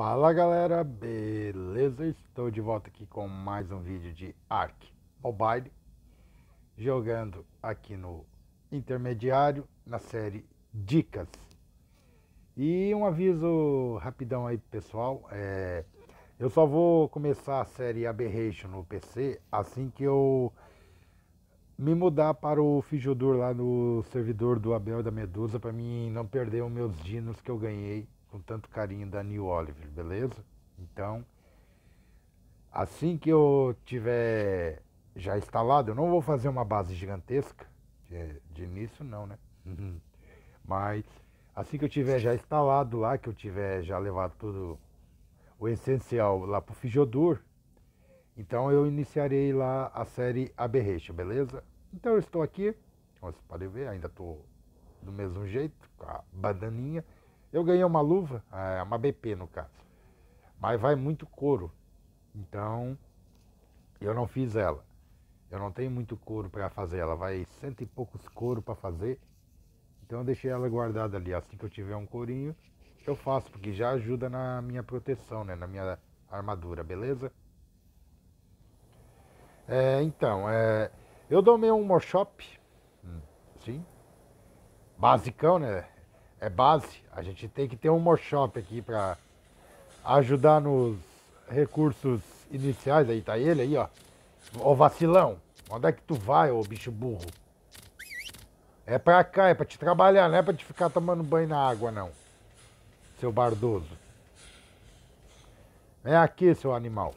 Fala galera, beleza? Estou de volta aqui com mais um vídeo de Ark Mobile Jogando aqui no intermediário na série Dicas E um aviso rapidão aí pessoal é, Eu só vou começar a série Aberration no PC assim que eu me mudar para o Fijodur lá no servidor do Abel da Medusa para mim não perder os meus dinos que eu ganhei com tanto carinho da New Oliver, beleza? Então, assim que eu tiver já instalado, eu não vou fazer uma base gigantesca, de, de início não, né? Uhum. Mas assim que eu tiver já instalado lá, que eu tiver já levado tudo o essencial lá pro Fijodur, então eu iniciarei lá a série Berrecha, beleza? Então eu estou aqui, como vocês podem ver, ainda estou do mesmo jeito, com a badaninha. Eu ganhei uma luva, é, uma BP no caso, mas vai muito couro. Então, eu não fiz ela. Eu não tenho muito couro para fazer ela, vai cento e poucos couro para fazer. Então eu deixei ela guardada ali. Assim que eu tiver um courinho, eu faço, porque já ajuda na minha proteção, né? Na minha armadura, beleza? É, então, é, eu domei um workshop, hum, sim, basicão, né? é base. A gente tem que ter um workshop aqui para ajudar nos recursos iniciais. Aí tá ele aí, ó. Ô vacilão, onde é que tu vai, ô bicho burro? É pra cá, é pra te trabalhar, não é pra te ficar tomando banho na água, não. Seu bardoso. Vem aqui, seu animal.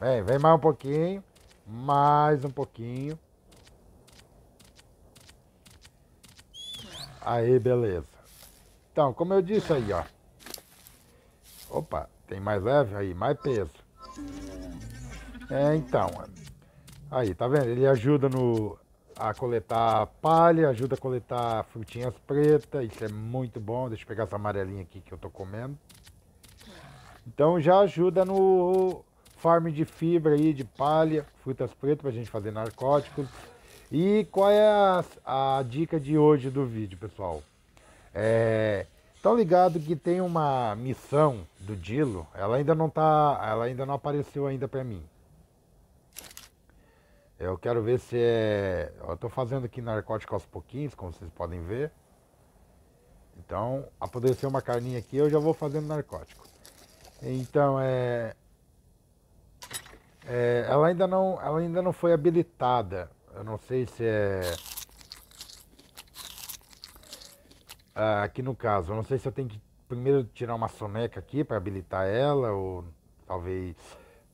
Vem, vem mais um pouquinho. Mais um pouquinho. Aí, beleza. Então, como eu disse aí, ó. Opa, tem mais leve aí, mais peso. É, então. Aí, tá vendo? Ele ajuda no, a coletar palha, ajuda a coletar frutinhas pretas. Isso é muito bom. Deixa eu pegar essa amarelinha aqui que eu tô comendo. Então já ajuda no farm de fibra aí, de palha, frutas pretas pra gente fazer narcóticos. E qual é a, a dica de hoje do vídeo, pessoal? É, tão ligado que tem uma missão do Dilo, ela ainda não tá, ela ainda não apareceu ainda para mim. Eu quero ver se é, eu tô fazendo aqui narcótico aos pouquinhos, como vocês podem ver. Então, apodreceu uma carninha aqui, eu já vou fazendo narcótico. Então, é, é ela ainda não, ela ainda não foi habilitada eu não sei se é. Ah, aqui no caso, eu não sei se eu tenho que primeiro tirar uma soneca aqui para habilitar ela, ou talvez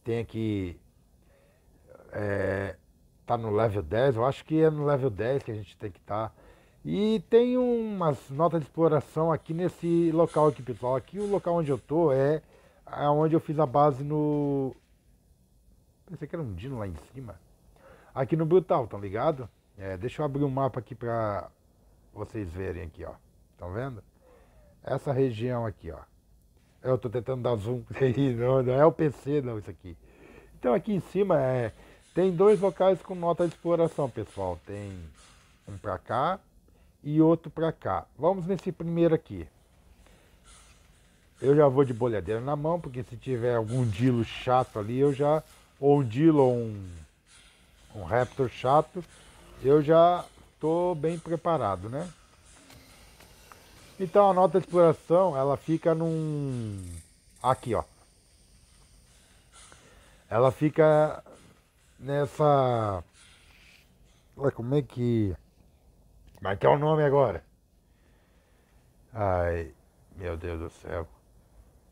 tenha que. É, tá no level 10, eu acho que é no level 10 que a gente tem que estar. Tá. E tem umas notas de exploração aqui nesse local aqui, pessoal. Aqui o local onde eu tô é aonde é eu fiz a base no. Pensei que era um dino lá em cima aqui no Brutal, tá ligado? É, deixa eu abrir um mapa aqui pra vocês verem aqui, ó. Estão tá vendo? Essa região aqui, ó. Eu tô tentando dar zoom, não, não é o PC não isso aqui. Então aqui em cima é, tem dois locais com nota de exploração, pessoal. Tem um pra cá e outro pra cá. Vamos nesse primeiro aqui. Eu já vou de bolhadeira na mão, porque se tiver algum dilo chato ali, eu já... Ou um dilo ou um um Raptor chato, eu já tô bem preparado, né? Então a nota de exploração ela fica num aqui ó, ela fica nessa como é que mas é que é o nome agora? Ai, meu Deus do céu.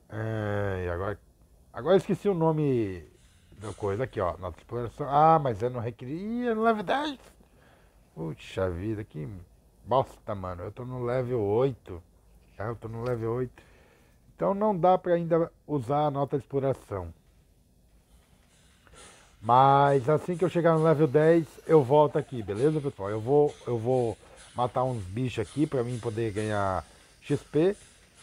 Ai, é, agora agora esqueci o nome coisa aqui, ó. Nota de exploração. Ah, mas eu não requeria no level 10. Puxa vida, que bosta, mano. Eu tô no level 8. Tá? Eu tô no level 8. Então não dá pra ainda usar a nota de exploração. Mas assim que eu chegar no level 10, eu volto aqui, beleza, pessoal? Eu vou, eu vou matar uns bichos aqui pra mim poder ganhar XP.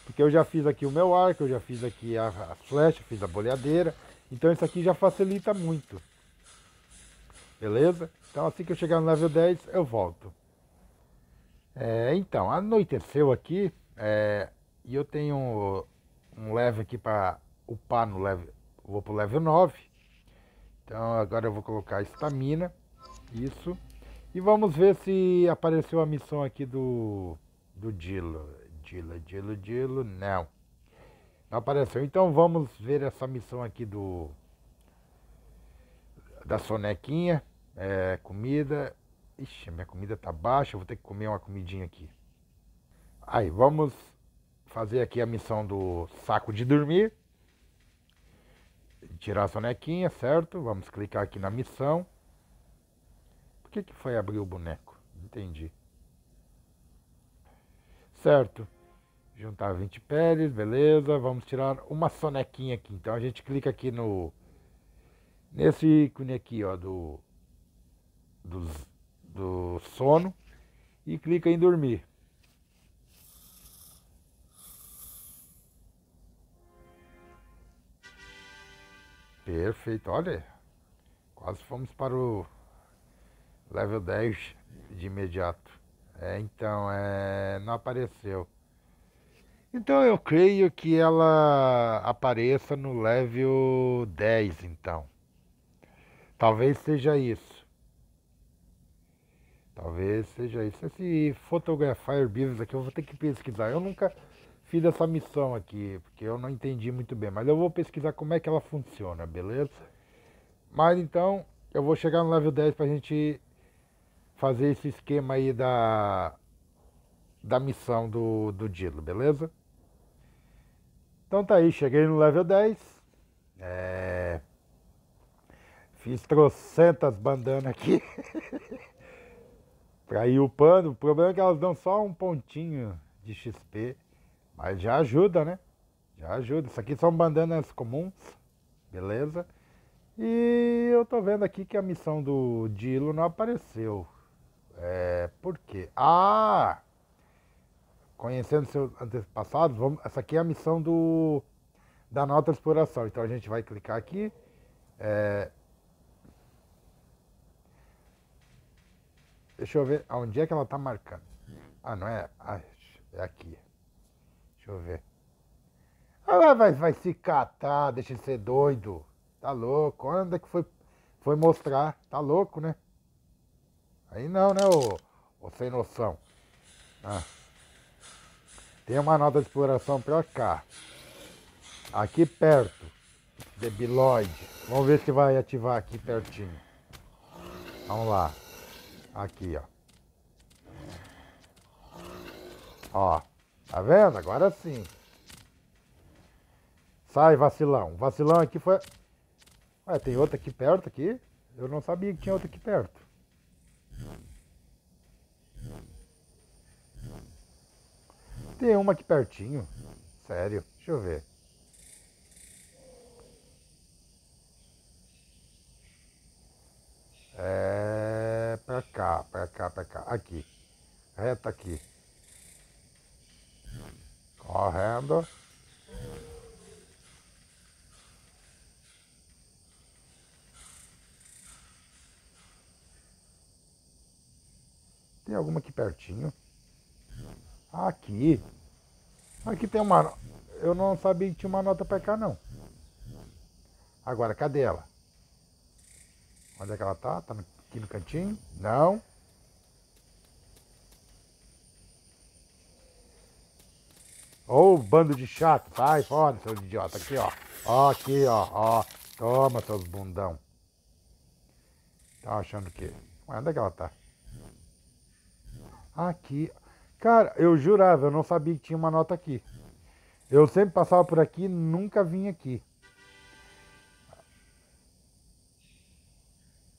Porque eu já fiz aqui o meu arco, eu já fiz aqui a, a flecha, fiz a boleadeira. Então isso aqui já facilita muito. Beleza? Então assim que eu chegar no level 10, eu volto. É, então, anoiteceu é aqui é, e eu tenho um level aqui para upar no level. Vou pro level 9. Então agora eu vou colocar estamina. Isso. E vamos ver se apareceu a missão aqui do do Dilo. Dilo, Dilo, Dilo, não. Apareceu. Então vamos ver essa missão aqui do da sonequinha. É, comida. Ixi, minha comida tá baixa, vou ter que comer uma comidinha aqui. Aí, vamos fazer aqui a missão do saco de dormir. Tirar a sonequinha, certo? Vamos clicar aqui na missão. Por que, que foi abrir o boneco? Entendi. Certo. Juntar 20 peles, beleza. Vamos tirar uma sonequinha aqui. Então a gente clica aqui no... Nesse ícone aqui, ó, do... Do, do sono. E clica em dormir. Perfeito, olha. Quase fomos para o level 10 de imediato. É, então, é, não apareceu. Então eu creio que ela apareça no level 10, então. Talvez seja isso. Talvez seja isso. Esse fotografar herbívoros aqui eu vou ter que pesquisar. Eu nunca fiz essa missão aqui, porque eu não entendi muito bem. Mas eu vou pesquisar como é que ela funciona, beleza? Mas então, eu vou chegar no level 10 pra gente fazer esse esquema aí da, da missão do, do Dilo, beleza? Então tá aí, cheguei no level 10. É... Fiz trocentas bandanas aqui. pra ir upando. O problema é que elas dão só um pontinho de XP. Mas já ajuda, né? Já ajuda. Isso aqui são bandanas comuns. Beleza? E eu tô vendo aqui que a missão do Dilo não apareceu. É, por quê? Ah! conhecendo seus antepassados, vamos, essa aqui é a missão do, da nota de exploração. Então a gente vai clicar aqui. É, deixa eu ver aonde é que ela está marcando. Ah, não é? Ah, é aqui. Deixa eu ver. Ah, vai, vai se catar, deixa de ser doido. Tá louco. Onde é que foi, foi mostrar? Tá louco, né? Aí não, né, ô, ô sem noção. Ah. Tem uma nota de exploração para cá. Aqui perto. Debiloid. Vamos ver se vai ativar aqui pertinho. Vamos lá. Aqui, ó. Ó. Tá vendo? Agora sim. Sai, vacilão. Vacilão aqui foi. Ué, tem outra aqui perto aqui? Eu não sabia que tinha outra aqui perto. Tem uma aqui pertinho. Sério, deixa eu ver. É pra cá, pra cá, pra cá. Aqui. Reta aqui. Correndo. Tem alguma aqui pertinho. Aqui. Aqui tem uma. Eu não sabia que tinha uma nota para cá, não. Agora, cadê ela? Onde é que ela tá? Tá aqui no cantinho? Não. Ô, oh, bando de chato, sai fora, seu idiota. Aqui, ó. Ó, aqui, ó. Ó. Toma, seus bundão. Tá achando que. Ué, onde é que ela tá? Aqui. Cara, eu jurava, eu não sabia que tinha uma nota aqui. Eu sempre passava por aqui, nunca vim aqui.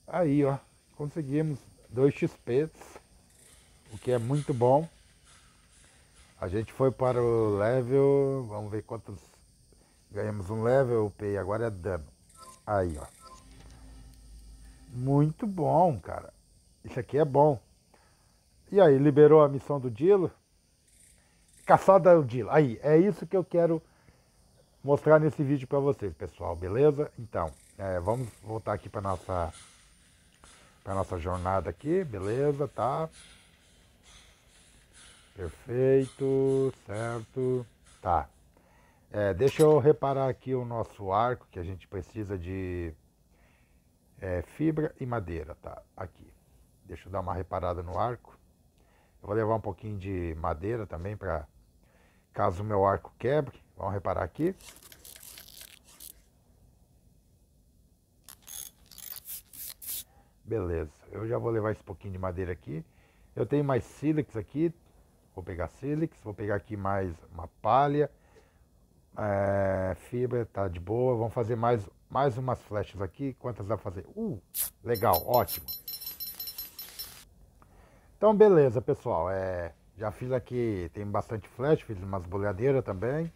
Aí, ó, conseguimos dois XPs, o que é muito bom. A gente foi para o level, vamos ver quantos ganhamos um level, o PI agora é dano. Aí, ó. Muito bom, cara. Isso aqui é bom. E aí, liberou a missão do Dilo? Caçada do Dilo. Aí, é isso que eu quero mostrar nesse vídeo para vocês, pessoal, beleza? Então, é, vamos voltar aqui para nossa para nossa jornada aqui, beleza, tá? Perfeito, certo, tá. É, deixa eu reparar aqui o nosso arco, que a gente precisa de é, fibra e madeira, tá? Aqui. Deixa eu dar uma reparada no arco vou levar um pouquinho de madeira também para caso o meu arco quebre. Vamos reparar aqui. Beleza, eu já vou levar esse pouquinho de madeira aqui. Eu tenho mais sílex aqui, vou pegar sílex, vou pegar aqui mais uma palha, é, fibra, tá de boa. Vamos fazer mais, mais umas flechas aqui, quantas dá pra fazer? Uh, legal, ótimo. Então, beleza, pessoal. É, já fiz aqui, tem bastante flash, fiz umas boleadeiras também.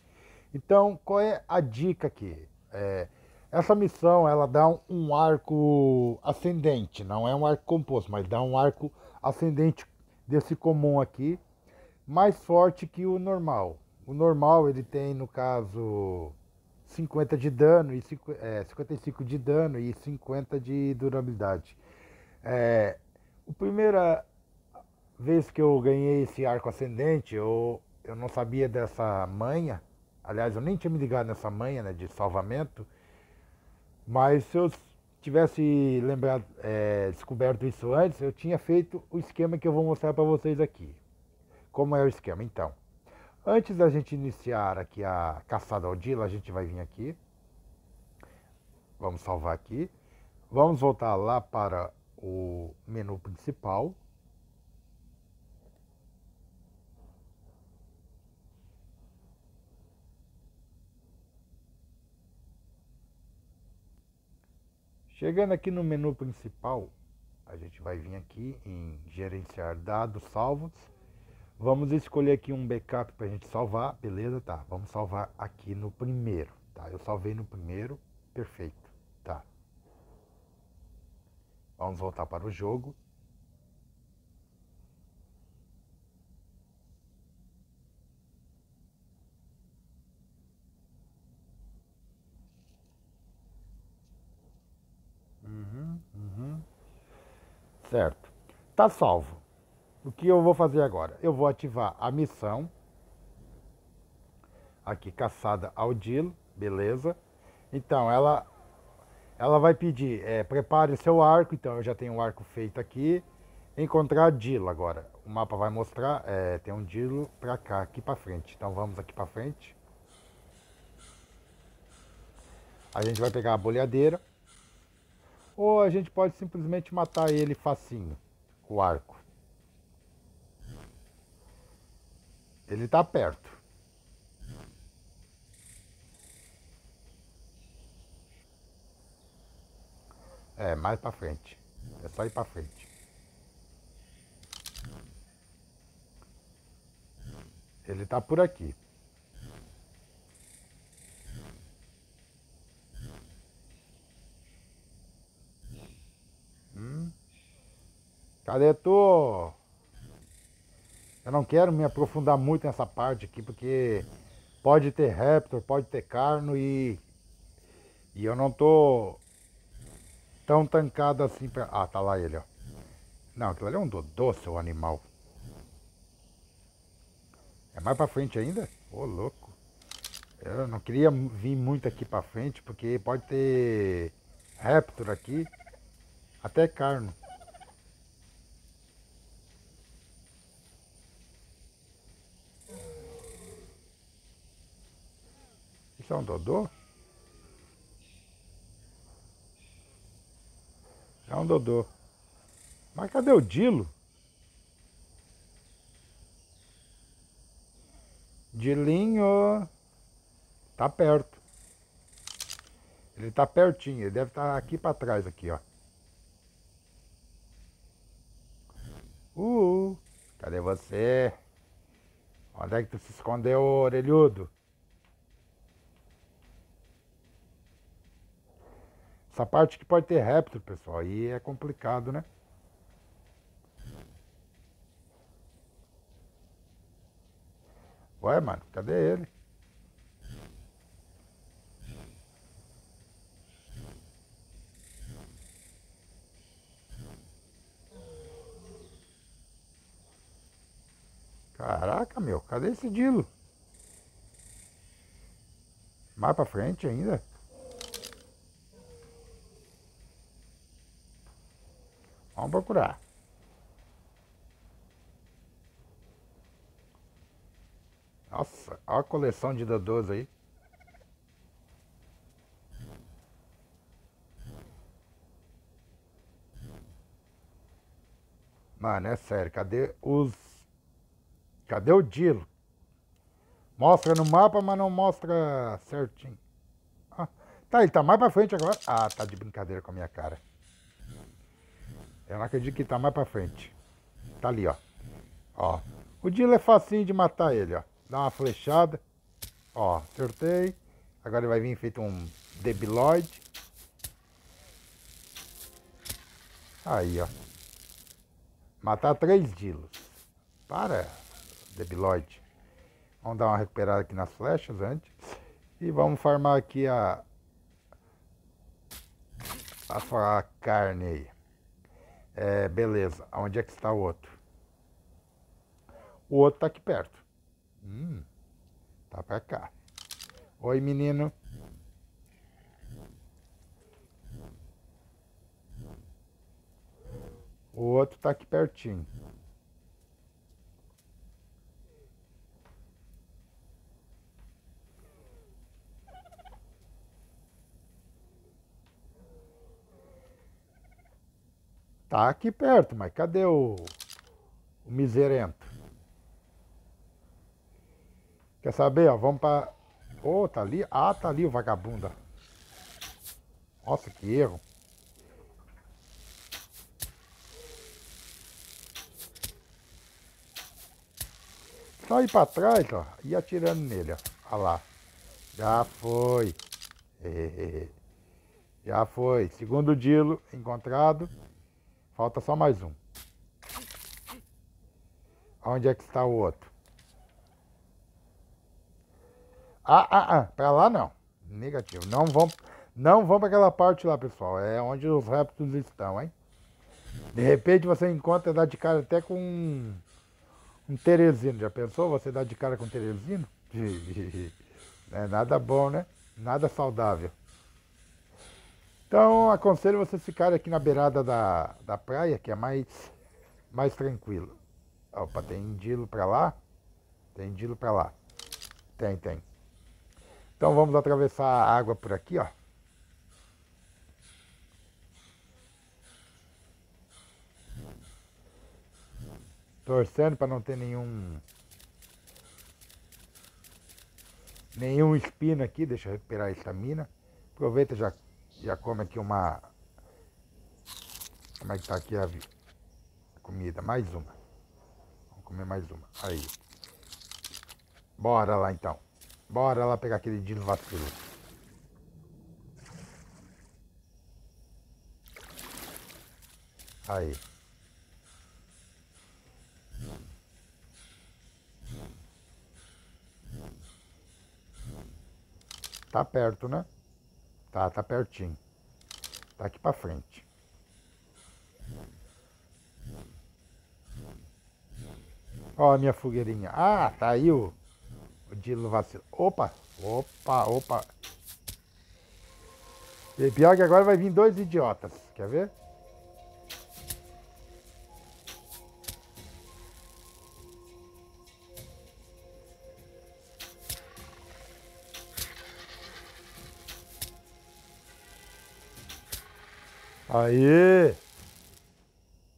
Então, qual é a dica aqui? É, essa missão, ela dá um, um, arco ascendente, não é um arco composto, mas dá um arco ascendente desse comum aqui, mais forte que o normal. O normal, ele tem, no caso, 50 de dano, e é, 55 de dano e 50 de durabilidade. É, o primeira vez que eu ganhei esse arco ascendente, eu, eu não sabia dessa manha. Aliás, eu nem tinha me ligado nessa manha né, de salvamento. Mas se eu tivesse lembrado, é, descoberto isso antes, eu tinha feito o esquema que eu vou mostrar para vocês aqui. Como é o esquema? Então, antes da gente iniciar aqui a caçada ao Dila, a gente vai vir aqui. Vamos salvar aqui. Vamos voltar lá para o menu principal. Chegando aqui no menu principal, a gente vai vir aqui em gerenciar dados salvos. Vamos escolher aqui um backup para a gente salvar, beleza? Tá, vamos salvar aqui no primeiro, tá? Eu salvei no primeiro, perfeito, tá? Vamos voltar para o jogo. tá salvo. O que eu vou fazer agora? Eu vou ativar a missão. Aqui, caçada ao Dilo, beleza. Então, ela, ela vai pedir, é, prepare seu arco. Então, eu já tenho o um arco feito aqui. Encontrar Dilo agora. O mapa vai mostrar, é, tem um Dilo para cá, aqui para frente. Então, vamos aqui para frente. A gente vai pegar a bolhadeira. Ou a gente pode simplesmente matar ele facinho o arco. Ele está perto. É, mais para frente. É só ir para frente. Ele está por aqui. Cadê tu? Eu não quero me aprofundar muito nessa parte aqui, porque pode ter Raptor, pode ter Carno e. E eu não tô tão tancado assim pra... Ah, tá lá ele, ó. Não, aquilo ali é um dodô, seu animal. É mais pra frente ainda? Ô, oh, louco. Eu não queria vir muito aqui pra frente, porque pode ter Raptor aqui, até Carno. É um Dodô? É um Dodô. Mas cadê o Dilo? Dilinho tá perto. Ele tá pertinho, ele deve estar tá aqui para trás aqui, ó. Uh, uh, cadê você? Onde é que tu se escondeu, orelhudo? Essa parte que pode ter réptil, pessoal, aí é complicado, né? Ué, mano, cadê ele? Caraca, meu, cadê esse Dilo? Mais pra frente ainda? Vamos procurar. Nossa, olha a coleção de dados aí. Mano, é sério, cadê os... Cadê o Dilo? Mostra no mapa, mas não mostra certinho. Ah, tá, ele tá mais pra frente agora. Ah, tá de brincadeira com a minha cara. Eu acredito que tá mais para frente. Tá ali, ó. Ó. O Dilo é facinho de matar ele, ó. Dá uma flechada. Ó, acertei. Agora ele vai vir feito um debiloide. Aí, ó. Matar três Dilos. Para, debiloide. Vamos dar uma recuperada aqui nas flechas antes. E vamos farmar aqui a... A, a carne aí. É, beleza, onde é que está o outro? O outro está aqui perto. Hum, tá para cá. Oi, menino. O outro está aqui pertinho. Tá aqui perto, mas cadê o, o miserento? Quer saber, ó, vamos para... Ô, oh, tá ali? Ah, tá ali o vagabunda. Nossa, que erro. Sai pra trás, ó, e atirando nele, ó. Olha lá. Já foi. Já foi. Segundo dilo encontrado. Falta só mais um. Onde é que está o outro? Ah, ah, ah, Para lá não. Negativo. Não vão, não vão para aquela parte lá, pessoal. É onde os répteis estão, hein? De repente você encontra, dá de cara até com um, um Teresino. Já pensou? Você dá de cara com um Teresino? Não é nada bom, né? Nada saudável. Então, aconselho vocês ficarem aqui na beirada da, da praia, que é mais, mais tranquilo. Opa, tem dilo para lá? Tem dilo para lá. Tem, tem. Então vamos atravessar a água por aqui, ó. Torcendo para não ter nenhum nenhum espino aqui, deixa eu recuperar a estamina. Aproveita já já come aqui uma. Como é que tá aqui a comida? Mais uma. Vamos comer mais uma. Aí. Bora lá então. Bora lá pegar aquele dino vacilo. Aí. Tá perto, né? Tá, tá pertinho. Tá aqui para frente. Ó a minha fogueirinha. Ah, tá aí o, o Dilo vacilo. Opa, opa, opa. que agora vai vir dois idiotas. Quer ver? Aí!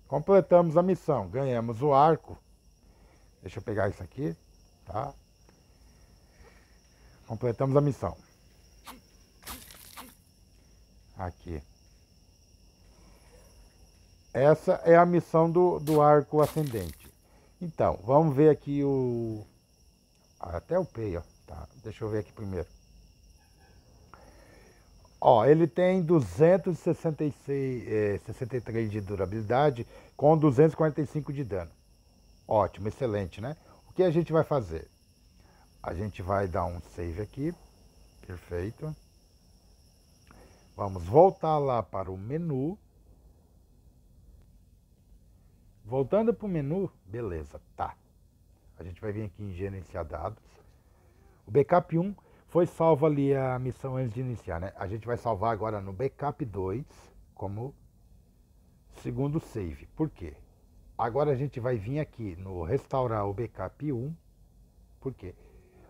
Completamos a missão, ganhamos o arco. Deixa eu pegar isso aqui, tá? Completamos a missão. Aqui. Essa é a missão do, do arco ascendente. Então, vamos ver aqui o... Até o pei, ó. Tá? Deixa eu ver aqui primeiro. Ó, ele tem 263 é, de durabilidade com 245 de dano. Ótimo, excelente, né? O que a gente vai fazer? A gente vai dar um save aqui. Perfeito. Vamos voltar lá para o menu. Voltando para o menu, beleza, tá. A gente vai vir aqui em gerenciar dados. O backup 1 foi salva ali a missão antes de iniciar, né? A gente vai salvar agora no backup 2 como segundo save. Por quê? Agora a gente vai vir aqui no restaurar o backup 1. Por quê?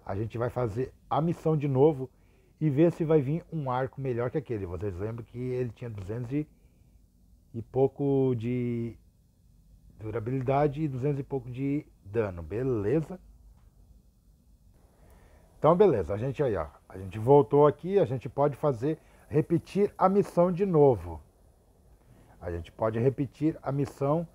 A gente vai fazer a missão de novo e ver se vai vir um arco melhor que aquele. Vocês lembram que ele tinha 200 e, e pouco de durabilidade e 200 e pouco de dano, beleza? Então, beleza, a gente aí, ó, a gente voltou aqui, a gente pode fazer, repetir a missão de novo. A gente pode repetir a missão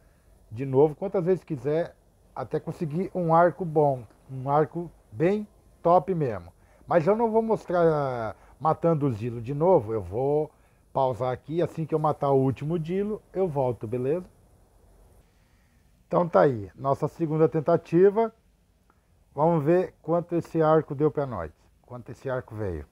de novo, quantas vezes quiser, até conseguir um arco bom, um arco bem top mesmo. Mas eu não vou mostrar ah, matando os Dilo de novo, eu vou pausar aqui, assim que eu matar o último Dilo, eu volto, beleza? Então tá aí, nossa segunda tentativa, Vamos ver quanto esse arco deu para nós, quanto esse arco veio.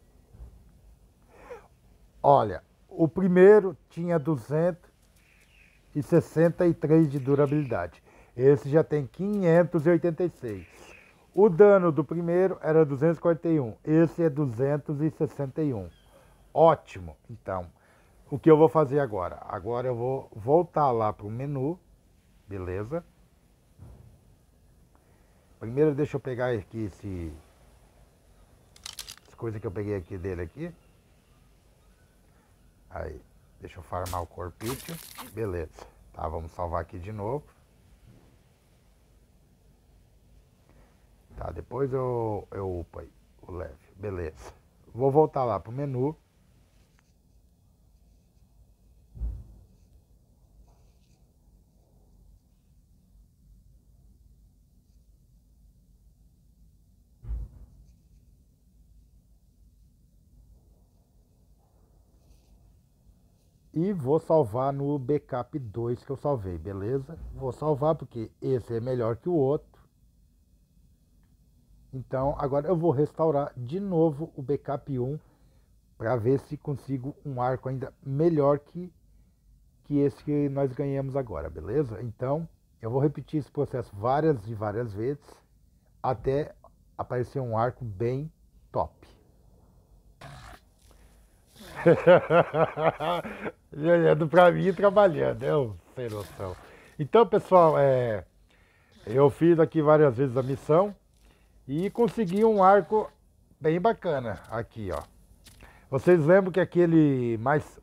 Olha, o primeiro tinha 263 de durabilidade. Esse já tem 586. O dano do primeiro era 241, esse é 261. Ótimo. Então, o que eu vou fazer agora? Agora eu vou voltar lá para o menu, beleza? Primeiro deixa eu pegar aqui esse... Essa coisa que eu peguei aqui dele aqui. Aí, deixa eu farmar o corpite. Beleza. Tá, vamos salvar aqui de novo. Tá, depois eu, eu upo aí o leve. Beleza. Vou voltar lá pro menu. E vou salvar no backup 2 que eu salvei, beleza? Vou salvar porque esse é melhor que o outro. Então, agora eu vou restaurar de novo o backup 1 para ver se consigo um arco ainda melhor que, que esse que nós ganhamos agora, beleza? Então, eu vou repetir esse processo várias e várias vezes até aparecer um arco bem top. Olhando é para mim e trabalhando, eu é sem noção. Então, pessoal, é, eu fiz aqui várias vezes a missão e consegui um arco bem bacana aqui, ó. Vocês lembram que aquele mais,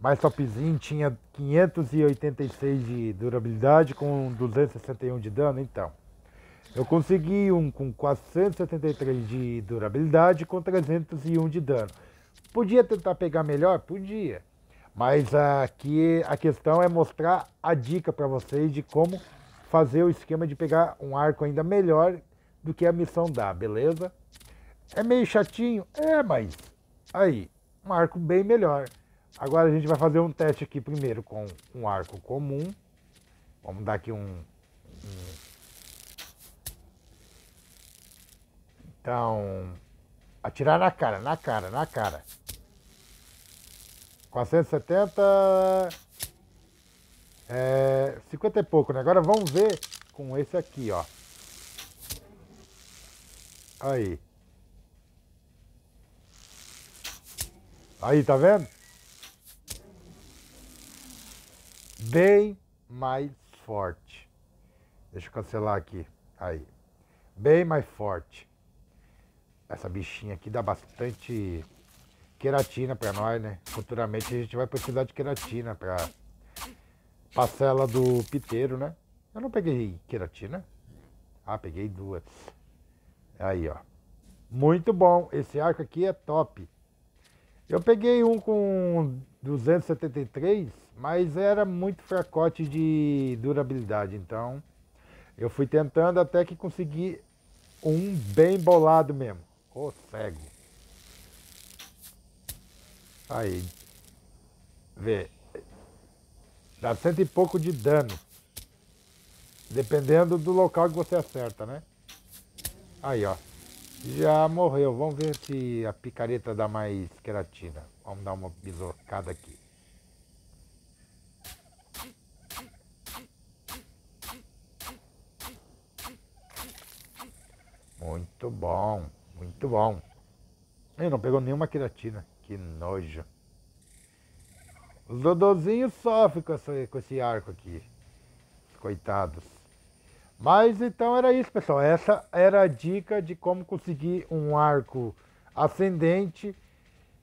mais topzinho tinha 586 de durabilidade com 261 de dano? Então, eu consegui um com 473 de durabilidade com 301 de dano. Podia tentar pegar melhor? Podia. Mas aqui a questão é mostrar a dica para vocês de como fazer o esquema de pegar um arco ainda melhor do que a missão dá, beleza? É meio chatinho? É, mas aí, um arco bem melhor. Agora a gente vai fazer um teste aqui primeiro com um arco comum. Vamos dar aqui um... um... Então, Atirar na cara, na cara, na cara. 470. É, 50 e pouco, né? Agora vamos ver com esse aqui, ó. Aí. Aí, tá vendo? Bem mais forte. Deixa eu cancelar aqui. Aí. Bem mais forte. Essa bichinha aqui dá bastante queratina para nós, né? Futuramente a gente vai precisar de queratina para parcela do piteiro, né? Eu não peguei queratina. Ah, peguei duas. Aí, ó. Muito bom. Esse arco aqui é top. Eu peguei um com 273, mas era muito fracote de durabilidade. Então, eu fui tentando até que consegui um bem bolado mesmo. Ô cego. Aí. Vê. Dá cento e pouco de dano. Dependendo do local que você acerta, né? Aí, ó. Já morreu. Vamos ver se a picareta dá mais queratina. Vamos dar uma bisocada aqui. Muito bom. Muito bom. Ele não pegou nenhuma queratina. Que nojo. Os Dodozinhos sofrem com, esse com esse arco aqui. Coitados. Mas então era isso, pessoal. Essa era a dica de como conseguir um arco ascendente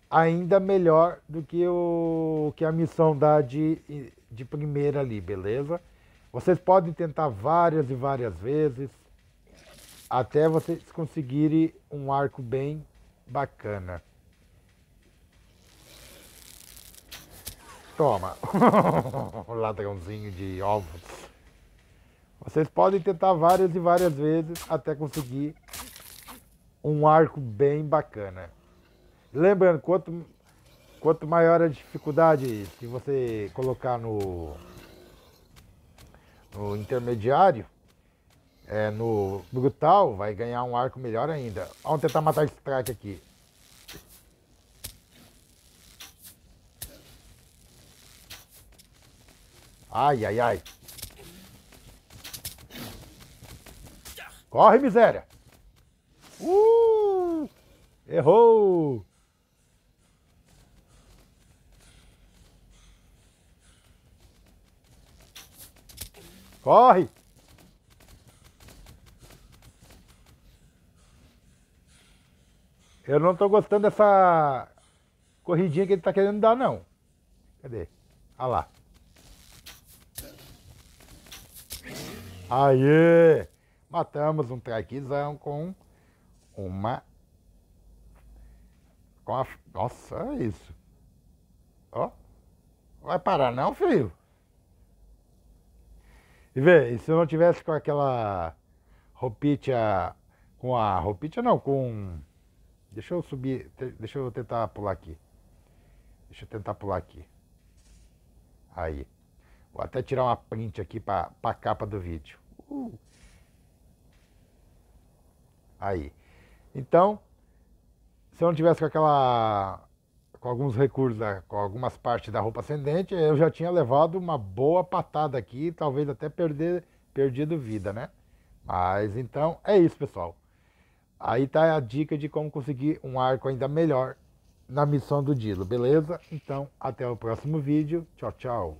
ainda melhor do que, o, que a missão dá de, de primeira ali, beleza? Vocês podem tentar várias e várias vezes até vocês conseguirem um arco bem bacana. Toma, o ladrãozinho de ovos. Vocês podem tentar várias e várias vezes até conseguir um arco bem bacana. Lembrando, quanto, quanto maior a dificuldade, se você colocar no, no intermediário, é, no brutal, vai ganhar um arco melhor ainda. Vamos tentar matar esse track aqui. Ai, ai, ai. Corre, miséria. Uh! Errou. Corre. Eu não estou gostando dessa corridinha que ele está querendo dar, não. Cadê? Ah lá. Aê! Matamos um traquizão com uma... Com a... Nossa, olha isso. Ó. Vai parar não, filho? E vê, e se eu não tivesse com aquela roupinha... Com a roupinha não, com... Deixa eu subir, deixa eu tentar pular aqui. Deixa eu tentar pular aqui. Aí. Vou até tirar uma print aqui para a capa do vídeo. Uh. Aí. Então, se eu não tivesse com aquela com alguns recursos, com algumas partes da roupa ascendente, eu já tinha levado uma boa patada aqui, talvez até perder perdido vida, né? Mas então é isso, pessoal. Aí tá a dica de como conseguir um arco ainda melhor na missão do Dilo, beleza? Então, até o próximo vídeo. Tchau, tchau.